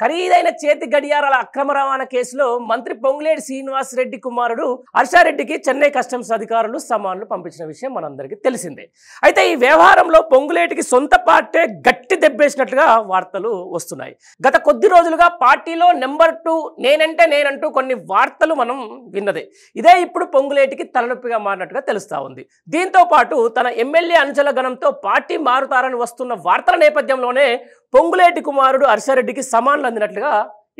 ఖరీదైన చేతి గడియారాల అక్రమ రవాణా కేసులో మంత్రి పొంగులేటి శ్రీనివాస్ రెడ్డి కుమారుడు హర్షారెడ్డికి చెన్నై కస్టమ్స్ అధికారులు సమాన్లు పంపించిన విషయం మనందరికీ తెలిసిందే అయితే ఈ వ్యవహారంలో పొంగులేటికి సొంత పార్టీ గట్టి దెబ్బేసినట్లుగా వార్తలు వస్తున్నాయి గత కొద్ది రోజులుగా పార్టీలో నెంబర్ టూ నేనంటే నేనంటూ కొన్ని వార్తలు మనం విన్నదే ఇదే ఇప్పుడు పొంగులేటికి తలనొప్పిగా మారినట్టుగా తెలుస్తా ఉంది దీంతో పాటు తన ఎమ్మెల్యే అంచల గణంతో పార్టీ మారుతారని వస్తున్న వార్తల నేపథ్యంలోనే పొంగులేటి కుమారుడు హర్షారెడ్డికి సమానులు అందినట్లుగా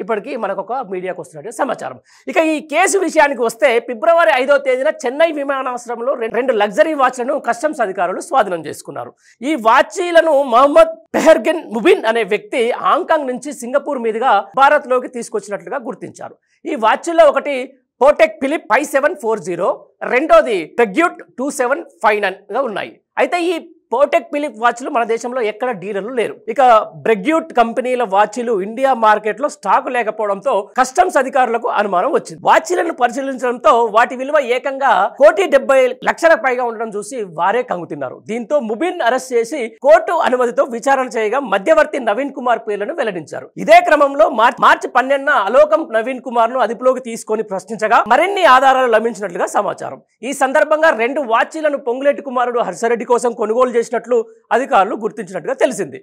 ఇప్పటికీ మనకు ఒక మీడియాకు వస్తున్నట్టు సమాచారం ఇక ఈ కేసు విషయానికి వస్తే ఫిబ్రవరి ఐదో తేదీన చెన్నై విమానాశ్రయంలో రెండు లగ్జరీ వాచ్లను కస్టమ్స్ అధికారులు స్వాధీనం చేసుకున్నారు ఈ వాచీలను మహమ్మద్ పెహర్గిన్ ముబిన్ అనే వ్యక్తి హాంకాంగ్ నుంచి సింగపూర్ మీదుగా భారత్లోకి తీసుకొచ్చినట్లుగా గుర్తించారు ఈ వాచ్ల్లో ఒకటి Patek Philippe five seven four zero రెండోది పెగ్యూట్ టూ సెవెన్ ఫైవ్ నైన్గా ఉన్నాయి అయితే ఈ పోటెక్ పిలిప్ వాచ్లు మన దేశంలో ఎక్కడ డీలర్లు లేరు ఇక బ్రెగ్యూట్ కంపెనీల వాచ్లు ఇండియా మార్కెట్లో స్టాకు లేకపోవడంతో కస్టమ్స్ అధికారులకు అనుమానం వచ్చింది వాచ్లను పరిశీలించడంతో వాటి విలువ ఏకంగా కోటి డెబ్బై లక్షల పైగా ఉండడం చూసి వారే కంగుతున్నారు దీంతో ముబిన్ అరెస్ట్ చేసి కోర్టు అనుమతితో విచారణ చేయగా మధ్యవర్తి నవీన్ కుమార్ పేర్లను వెల్లడించారు ఇదే క్రమంలో మార్చి పన్నెండున అలోకం నవీన్ కుమార్ ను అదుపులోకి తీసుకొని ప్రశ్నించగా మరిన్ని ఆధారాలు లభించినట్లుగా సమాచారం ఈ సందర్భంగా రెండు వాచ్లను పొంగులేటి కుమారుడు హర్షరెడ్డి కోసం కొనుగోలు చేసినట్లు అధికారులు గుర్తించినట్టుగా తెలిసింది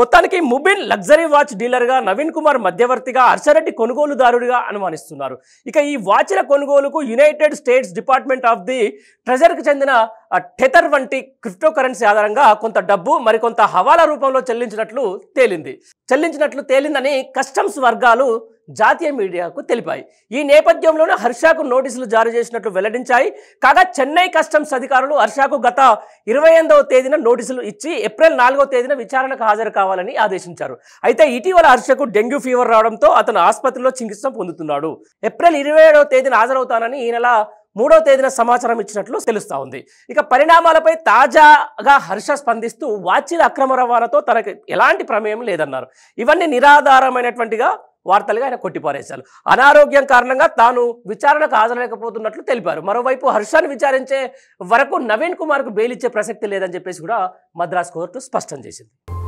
మొత్తానికి ముబిన్ లగ్జరీ వాచ్ డీలర్గా నవీన్ కుమార్ మధ్యవర్తిగా హర్షరెడ్డి కొనుగోలుదారుడిగా అనుమానిస్తున్నారు ఇక ఈ వాచ్ల కొనుగోలుకు United States department of the ట్రెజర్కి చెందిన టెథర్ వంటి క్రిప్టో కరెన్సీ ఆధారంగా కొంత డబ్బు మరికొంత హవాలా రూపంలో చెల్లించినట్లు తేలింది చెల్లించినట్లు తేలిందని కస్టమ్స్ వర్గాలు జాతీయ మీడియాకు తెలిపాయి ఈ నేపథ్యంలోనే హర్షాకు నోటీసులు జారీ చేసినట్లు వెల్లడించాయి కాగా చెన్నై కస్టమ్స్ అధికారులు హర్షాకు గత ఇరవై ఎనిమిదవ తేదీన నోటీసులు ఇచ్చి ఏప్రిల్ నాలుగవ తేదీన విచారణకు హాజరు కావాలని ఆదేశించారు అయితే ఇటీవల హర్షకు డెంగ్యూ ఫీవర్ రావడంతో అతను ఆసుపత్రిలో చికిత్స పొందుతున్నాడు ఏప్రిల్ ఇరవై ఏడవ తేదీన హాజరవుతానని ఈ నెల మూడో తేదీన సమాచారం ఇచ్చినట్లు తెలుస్తా ఉంది ఇక పరిణామాలపై తాజాగా హర్ష స్పందిస్తూ వాచిల అక్రమ రవాణాతో తనకు ఎలాంటి ప్రమేయం లేదన్నారు ఇవన్నీ నిరాధారమైనటువంటిగా వార్తలుగా ఆయన కొట్టిపారేశారు అనారోగ్యం కారణంగా తాను విచారణకు హాజరలేకపోతున్నట్లు తెలిపారు మరోవైపు హర్షాన్ని విచారించే వరకు నవీన్ కుమార్కు బెయిల్ ఇచ్చే ప్రసక్తి లేదని చెప్పేసి కూడా మద్రాస్ కోర్టు స్పష్టం చేసింది